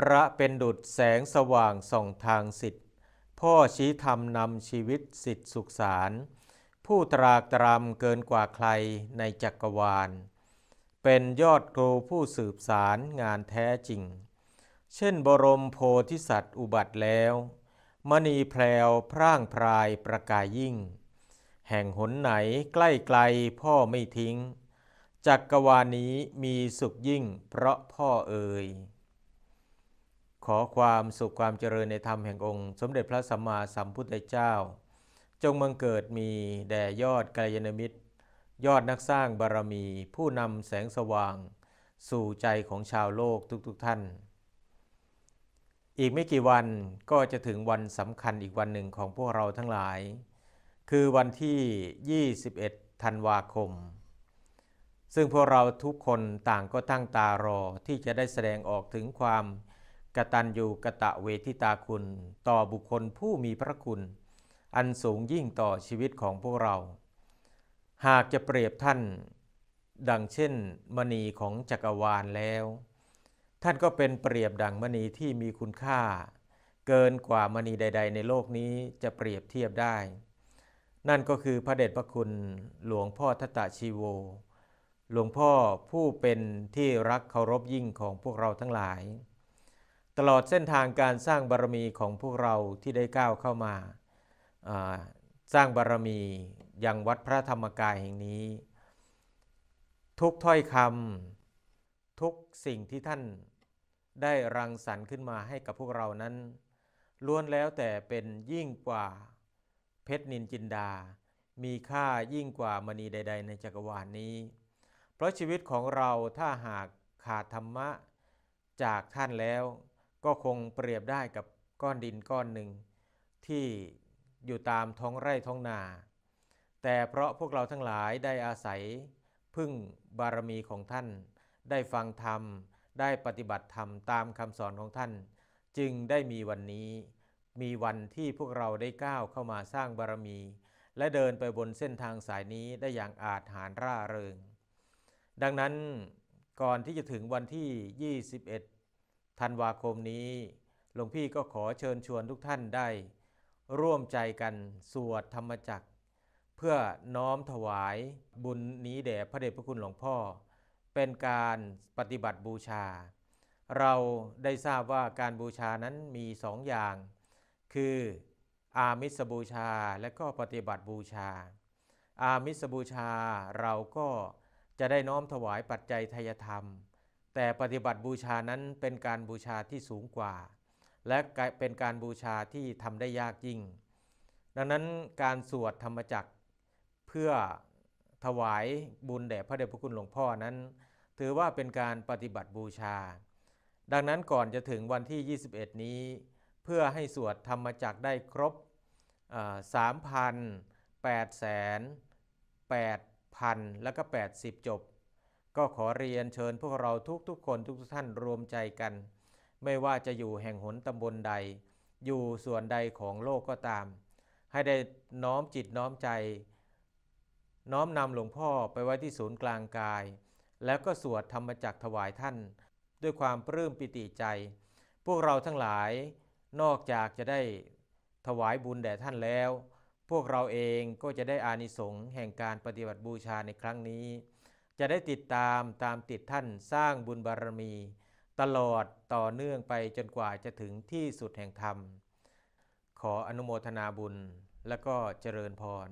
พระเป็นดุจแสงสว่างส่องทางสิทธิพ่อชี้ธรรมนำชีวิตสิทธิสุขสารผู้ตรากตรำเกินกว่าใครในจักรวาล เป็นยอดครูผู้สืบสารงานแท้จริง เช่นบรมโพธิสัตว์อุบัติแล้ว มณีแพรวพร่างพรายประกายยิ่ง แห่งหนไหนใกล้ไกลพ่อไม่ทิ้ง จักรวาลนี้มีสุขยิ่งเพราะพ่อเอ่ยขอความสุขความเจริญในธรรมแห่งองค์สมเด็จพระสัมมาสัมพุทธเจ้า จงมังเกิดมีแด่ยอดกัลยาณมิตร ยอดนักสร้างบารมีผู้นำแสงสว่าง สู่ใจของชาวโลกทุกๆทท่าน อีกไม่กี่วันก็จะถึงวันสำคัญอีกวันหนึ่งของพวกเราทั้งหลาย คือวันที่ 21ธันวาคม ซึ่งพวกเราทุกคนต่างก็ตั้งตารอที่จะได้แสดงออกถึงความกตัญญูกะตะเวทิตาคุณต่อบุคคลผู้มีพระคุณ อันสูงยิ่งต่อชีวิตของพวกเรา หากจะเปรียบท่านดังเช่น มณีของจักรวาลแล้ว ท่านก็เป็นเปรียบดังมณีที่มีคุณค่า เกินกว่ามณีใด ๆ ในโลกนี้จะเปรียบเทียบได้ นั่นก็คือพระเดชพระคุณหลวงพ่อทัตตะชีโว หลวงพ่อผู้เป็นที่รักเคารพยิ่งของพวกเราทั้งหลายตลอดเส้นทางการสร้างบารมีของพวกเราที่ได้ก้าวเข้ามา สร้างบารมียังวัดพระธรรมกายแห่งนี้ ทุกถ้อยคำทุกสิ่งที่ท่านได้รังสรรค์ขึ้นมาให้กับพวกเรานั้นล้วนแล้วแต่เป็นยิ่งกว่าเพชรนินจินดา มีค่ายิ่งกว่ามณีใดๆ ในจักรวาลนนี้ เพราะชีวิตของเราถ้าหากขาดธรรมะจากท่านแล้วก็คงเปรียบได้กับก้อนดินก้อนหนึ่ง ที่อยู่ตามท้องไร่ท้องนา แต่เพราะพวกเราทั้งหลายได้อาศัย พึ่งบารมีของท่าน ได้ฟังธรรม ได้ปฏิบัติธรรมตามคำสอนของท่าน จึงได้มีวันนี้ มีวันที่พวกเราได้ก้าว เข้ามาสร้างบารมี และเดินไปบนเส้นทางสายนี้ได้อย่างอาจหารร่าเริง ดังนั้นก่อนที่จะถึงวันที่ 21ธันวาคมนี้ หลวงพี่ก็ขอเชิญชวนทุกท่านได้ ร่วมใจกันสวดธรรมจักร เพื่อน้อมถวายบุญนี้แด่พระเดชพระคุณหลวงพ่อ เป็นการปฏิบัติบูชา เราได้ทราบว่าการบูชานั้นมีสองอย่าง คืออามิสบูชาและก็ปฏิบัติบูชา อามิสบูชาเราก็จะได้น้อมถวายปัจจัยทายธรรมแต่ปฏิบัติบูชานั้นเป็นการบูชาที่สูงกว่า และเป็นการบูชาที่ทำได้ยากยิ่งดังนั้นการสวดธรรมจักรเพื่อถวายบุญแด่พระเดชพระคุณหลวงพ่อนั้น ถือว่าเป็นการปฏิบัติบูชา ดังนั้นก่อนจะถึงวันที่ 21 นี้ เพื่อให้สวดธรรมจักรได้ครบ3,000 8,000 8,000แล้วก็80จบก็ขอเรียนเชิญพวกเราทุกทุกคนทุกท่านรวมใจกัน ไม่ว่าจะอยู่แห่งหนตำบลใด อยู่ส่วนใดของโลกก็ตาม ให้ได้น้อมจิตน้อมใจ น้อมนำหลวงพ่อไปไว้ที่ศูนย์กลางกาย แล้วก็สวดธรรมจักถวายท่าน ด้วยความปลื้มปิติใจ พวกเราทั้งหลาย นอกจากจะได้ถวายบุญแด่ท่านแล้ว พวกเราเองก็จะได้อานิสงส์แห่งการปฏิบัติบูชาในครั้งนี้จะได้ติดตามตามติดท่านสร้างบุญบารมี ตลอดต่อเนื่องไปจนกว่าจะถึงที่สุดแห่งธรรม ขออนุโมทนาบุญและก็เจริญพร